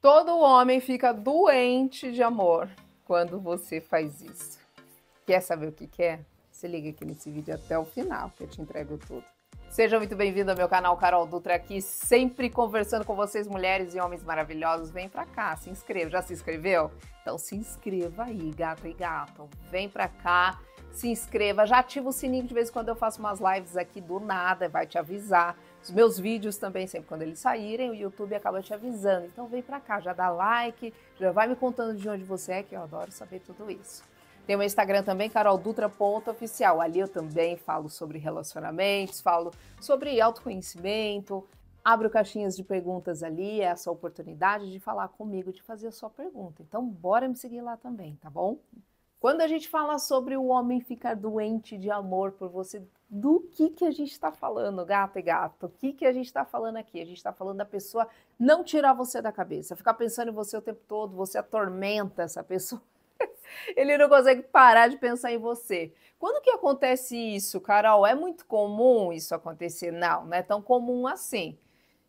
Todo homem fica doente de amor quando você faz isso. Quer saber o que quer? É? Se liga aqui nesse vídeo até o final, que eu te entrego tudo. Seja muito bem-vindo ao meu canal Carol Dutra aqui, sempre conversando com vocês, mulheres e homens maravilhosos. Vem pra cá, se inscreva. Já se inscreveu? Então se inscreva aí, gato e gato. Vem pra cá, se inscreva. Já ativa o sininho de vez em quando eu faço umas lives aqui do nada, vai te avisar. Os meus vídeos também, sempre quando eles saírem, o YouTube acaba te avisando. Então vem pra cá, já dá like, já vai me contando de onde você é, que eu adoro saber tudo isso. Tem o Instagram também, caroldutra.oficial. Ali eu também falo sobre relacionamentos, falo sobre autoconhecimento, abro caixinhas de perguntas ali, é a sua oportunidade de falar comigo, de fazer a sua pergunta. Então, bora me seguir lá também, tá bom? Quando a gente fala sobre o homem ficar doente de amor por você, do que, que a gente está falando, gato e gato? O que, que a gente está falando aqui? A gente está falando da pessoa não tirar você da cabeça, ficar pensando em você o tempo todo, você atormenta essa pessoa. Ele não consegue parar de pensar em você. Quando que acontece isso, Carol? É muito comum isso acontecer? Não, não é tão comum assim.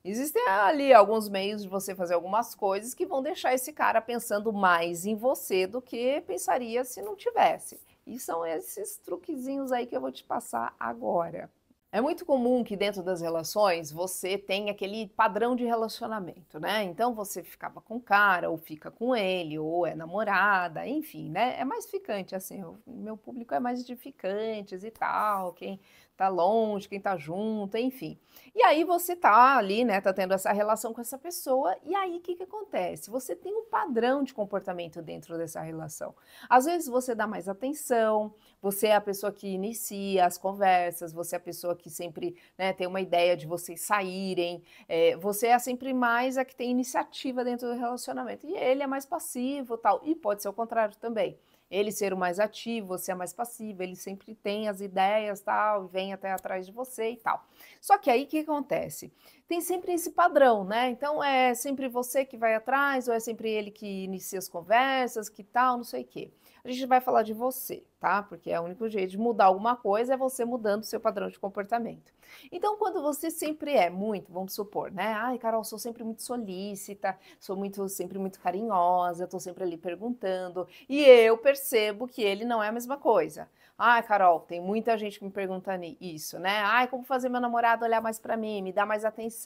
Existem ali alguns meios de você fazer algumas coisas que vão deixar esse cara pensando mais em você do que pensaria se não tivesse. E são esses truquezinhos aí que eu vou te passar agora. É muito comum que dentro das relações você tenha aquele padrão de relacionamento, né? Então você ficava com o cara, ou fica com ele, ou é namorada, enfim, né? É mais ficante, assim, o meu público é mais de ficantes e tal, quem tá longe, quem tá junto, enfim. E aí você tá ali, né, tá tendo essa relação com essa pessoa, e aí o que que acontece? Você tem um padrão de comportamento dentro dessa relação. Às vezes você dá mais atenção, você é a pessoa que inicia as conversas, você é a pessoa que sempre né, tem uma ideia de vocês saírem, é, você é sempre mais a que tem iniciativa dentro do relacionamento. E ele é mais passivo tal. E pode ser o contrário também ele ser o mais ativo, você é mais passivo, ele sempre tem as ideias, tal, vem até atrás de você e tal. Só que aí o que acontece? tem sempre esse padrão, né? Então é sempre você que vai atrás, ou é sempre ele que inicia as conversas, que tal, não sei o quê. A gente vai falar de você, tá? Porque é o único jeito de mudar alguma coisa é você mudando o seu padrão de comportamento. Então, quando você sempre é muito, vamos supor, né? Ai, Carol, sou sempre muito solícita, sou muito sempre muito carinhosa, tô sempre ali perguntando, e eu percebo que ele não é a mesma coisa. Ai, Carol, tem muita gente que me pergunta isso, né? Ai, como fazer meu namorado olhar mais para mim, me dar mais atenção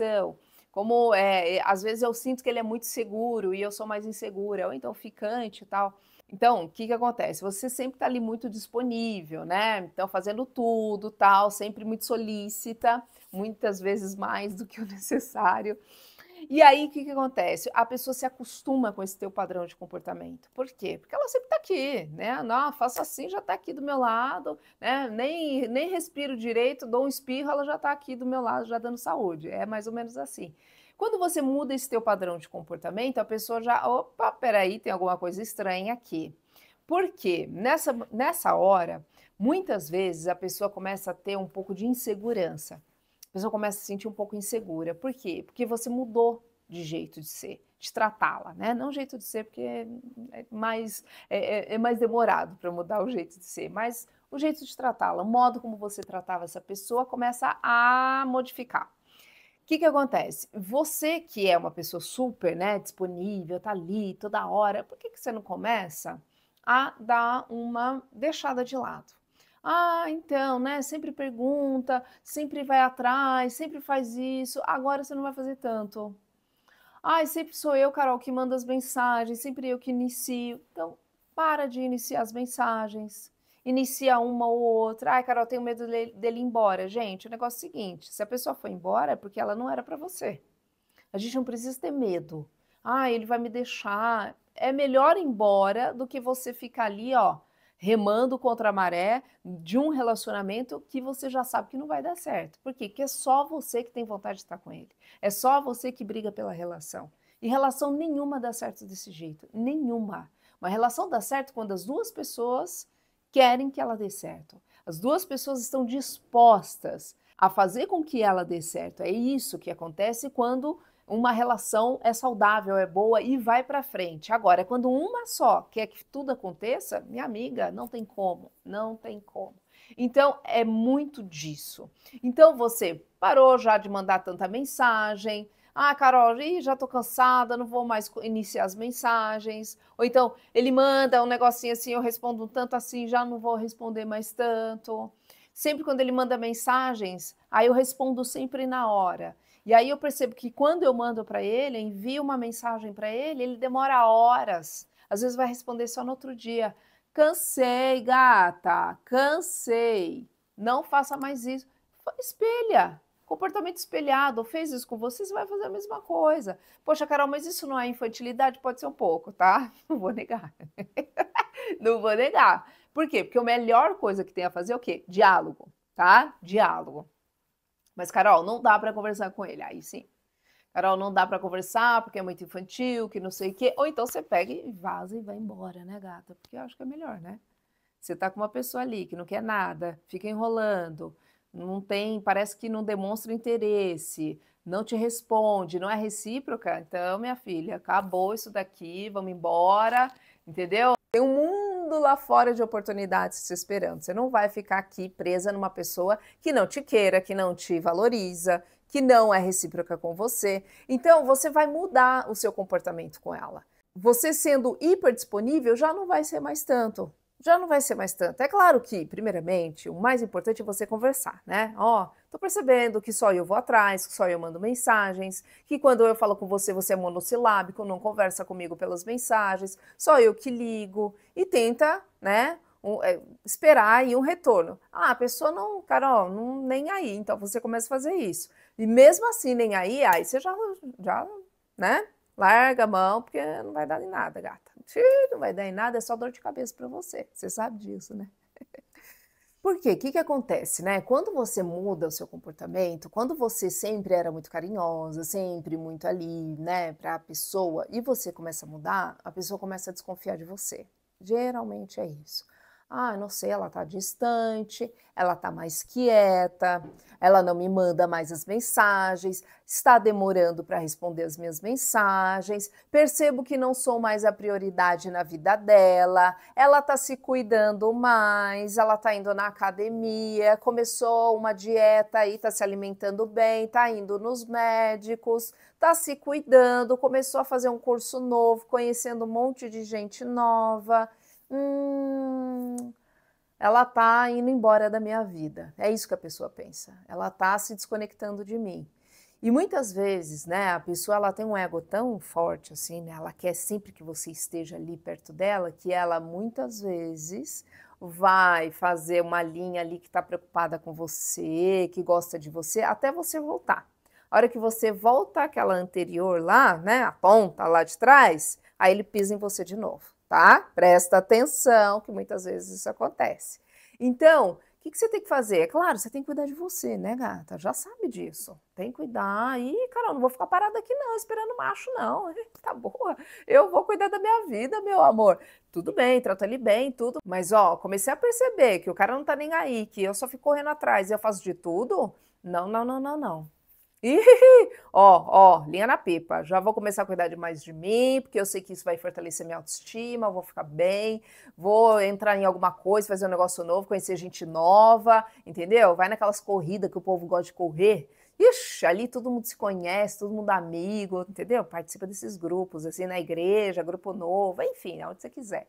como é, às vezes eu sinto que ele é muito seguro e eu sou mais insegura, ou então ficante e tal. Então, o que, que acontece? Você sempre está ali muito disponível, né? Então, fazendo tudo, tal, sempre muito solícita, muitas vezes mais do que o necessário. E aí, o que, que acontece? A pessoa se acostuma com esse teu padrão de comportamento. Por quê? Porque ela sempre está aqui, né? Não, faço assim, já está aqui do meu lado, né? Nem, nem respiro direito, dou um espirro, ela já está aqui do meu lado, já dando saúde. É mais ou menos assim. Quando você muda esse teu padrão de comportamento, a pessoa já, opa, peraí, tem alguma coisa estranha aqui. Porque nessa, nessa hora, muitas vezes a pessoa começa a ter um pouco de insegurança pessoa começa a se sentir um pouco insegura. Por quê? Porque você mudou de jeito de ser, de tratá-la, né? Não jeito de ser, porque é mais, é, é, é mais demorado para mudar o jeito de ser, mas o jeito de tratá-la, o modo como você tratava essa pessoa começa a modificar. O que, que acontece? Você que é uma pessoa super né, disponível, tá ali toda hora, por que, que você não começa a dar uma deixada de lado? Ah, então, né? Sempre pergunta, sempre vai atrás, sempre faz isso. Agora você não vai fazer tanto. Ah, sempre sou eu, Carol, que manda as mensagens, sempre eu que inicio. Então, para de iniciar as mensagens. Inicia uma ou outra. Ai, Carol, tenho medo dele ir embora. Gente, o negócio é o seguinte: se a pessoa foi embora, é porque ela não era para você. A gente não precisa ter medo. Ah, ele vai me deixar. É melhor ir embora do que você ficar ali, ó remando contra a maré de um relacionamento que você já sabe que não vai dar certo. Por quê? Porque é só você que tem vontade de estar com ele. É só você que briga pela relação. E relação nenhuma dá certo desse jeito. Nenhuma. Uma relação dá certo quando as duas pessoas querem que ela dê certo. As duas pessoas estão dispostas a fazer com que ela dê certo. É isso que acontece quando uma relação é saudável, é boa e vai para frente. Agora, é quando uma só quer que tudo aconteça, minha amiga, não tem como, não tem como. Então, é muito disso. Então, você parou já de mandar tanta mensagem. Ah, Carol, já tô cansada, não vou mais iniciar as mensagens. Ou então, ele manda um negocinho assim, eu respondo um tanto assim, já não vou responder mais tanto. Sempre quando ele manda mensagens, aí eu respondo sempre na hora. E aí eu percebo que quando eu mando para ele, envio uma mensagem para ele, ele demora horas. Às vezes vai responder só no outro dia. Cansei, gata, cansei. Não faça mais isso. Espelha. Comportamento espelhado, fez isso com você, você vai fazer a mesma coisa. Poxa, Carol, mas isso não é infantilidade? Pode ser um pouco, tá? Não vou negar. não vou negar. Por quê? Porque a melhor coisa que tem a fazer é o quê? Diálogo, tá? Diálogo. Mas, Carol, não dá para conversar com ele. Aí sim. Carol, não dá para conversar porque é muito infantil, que não sei o quê. Ou então você pega e vaza e vai embora, né, gata? Porque eu acho que é melhor, né? Você tá com uma pessoa ali que não quer nada, fica enrolando, não tem, parece que não demonstra interesse, não te responde, não é recíproca. Então, minha filha, acabou isso daqui, vamos embora, entendeu? Tem um mundo mundo lá fora de oportunidades te esperando. Você não vai ficar aqui presa numa pessoa que não te queira, que não te valoriza, que não é recíproca com você. Então, você vai mudar o seu comportamento com ela. Você sendo hiper disponível já não vai ser mais tanto já não vai ser mais tanto. É claro que, primeiramente, o mais importante é você conversar, né? Ó, oh, tô percebendo que só eu vou atrás, que só eu mando mensagens, que quando eu falo com você, você é monossilábico, não conversa comigo pelas mensagens, só eu que ligo e tenta, né? Um, é, esperar aí um retorno. Ah, a pessoa não, Carol, não, nem aí. Então você começa a fazer isso. E mesmo assim, nem aí, aí você já, já né? Larga a mão, porque não vai dar em nada, gata não vai dar em nada, é só dor de cabeça para você. Você sabe disso, né? Por quê? O que, que acontece, né? Quando você muda o seu comportamento, quando você sempre era muito carinhosa, sempre muito ali, né, para a pessoa, e você começa a mudar, a pessoa começa a desconfiar de você. Geralmente é isso. Ah, não sei, ela está distante, ela está mais quieta, ela não me manda mais as mensagens, está demorando para responder as minhas mensagens, percebo que não sou mais a prioridade na vida dela, ela está se cuidando mais, ela está indo na academia, começou uma dieta aí, está se alimentando bem, está indo nos médicos, está se cuidando, começou a fazer um curso novo, conhecendo um monte de gente nova. Hum, ela está indo embora da minha vida. É isso que a pessoa pensa. Ela está se desconectando de mim. E muitas vezes, né, a pessoa ela tem um ego tão forte assim, né, ela quer sempre que você esteja ali perto dela, que ela muitas vezes vai fazer uma linha ali que está preocupada com você, que gosta de você, até você voltar. A hora que você volta aquela anterior lá, né, a ponta lá de trás, aí ele pisa em você de novo tá? Presta atenção que muitas vezes isso acontece. Então, o que, que, você tem que fazer? É claro, você tem que cuidar de você, né, gata? Já sabe disso. Tem que cuidar. E, cara, eu não vou ficar parada aqui não, esperando macho, não. Tá boa. Eu vou cuidar da minha vida, meu amor. Tudo bem, trata ele bem, tudo. Mas, ó, comecei a perceber que o cara não tá nem aí, que eu só fico correndo atrás e eu faço de tudo. Não, não, não, não, não. Ih, ó, ó, linha na pipa. Já vou começar a cuidar de mais de mim, porque eu sei que isso vai fortalecer minha autoestima, vou ficar bem, vou entrar em alguma coisa, fazer um negócio novo, conhecer gente nova, entendeu? Vai naquelas corridas que o povo gosta de correr. Ixi, ali todo mundo se conhece, todo mundo amigo, entendeu? Participa desses grupos, assim, na igreja, grupo novo, enfim, onde você quiser.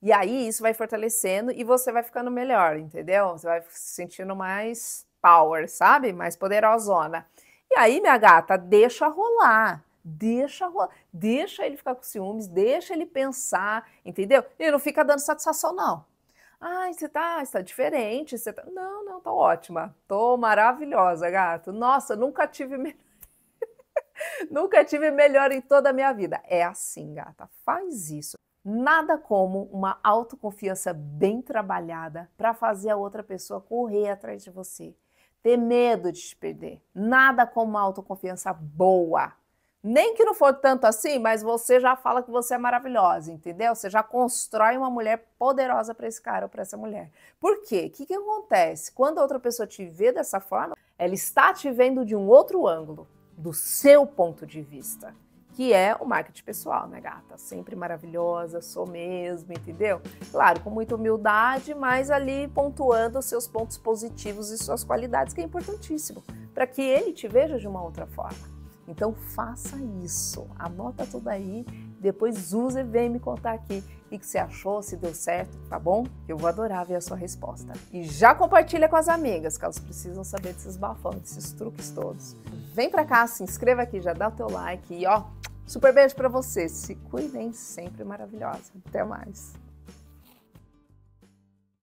E aí isso vai fortalecendo e você vai ficando melhor, entendeu? Você vai se sentindo mais power, sabe? Mais poderosona. E aí, minha gata, deixa rolar. Deixa rolar. Deixa ele ficar com ciúmes, deixa ele pensar, entendeu? E não fica dando satisfação, não. Ai, você tá, está diferente, você tá... Não, não, tô tá ótima. Tô maravilhosa, gato. Nossa, nunca tive melhor. nunca tive melhor em toda a minha vida. É assim, gata. Faz isso. Nada como uma autoconfiança bem trabalhada para fazer a outra pessoa correr atrás de você ter medo de te perder. Nada como uma autoconfiança boa. Nem que não for tanto assim, mas você já fala que você é maravilhosa, entendeu? Você já constrói uma mulher poderosa para esse cara ou para essa mulher. Por quê? O que, que acontece? Quando a outra pessoa te vê dessa forma, ela está te vendo de um outro ângulo, do seu ponto de vista que é o marketing pessoal, né, gata? Sempre maravilhosa, sou mesmo, entendeu? Claro, com muita humildade, mas ali pontuando os seus pontos positivos e suas qualidades, que é importantíssimo, para que ele te veja de uma outra forma. Então faça isso, anota tudo aí, depois usa e vem me contar aqui o que você achou, se deu certo, tá bom? Eu vou adorar ver a sua resposta. E já compartilha com as amigas, que elas precisam saber desses bafões, desses truques todos. Vem pra cá, se inscreva aqui, já dá o teu like e ó, Super beijo para você. Se cuidem sempre maravilhosa. Até mais.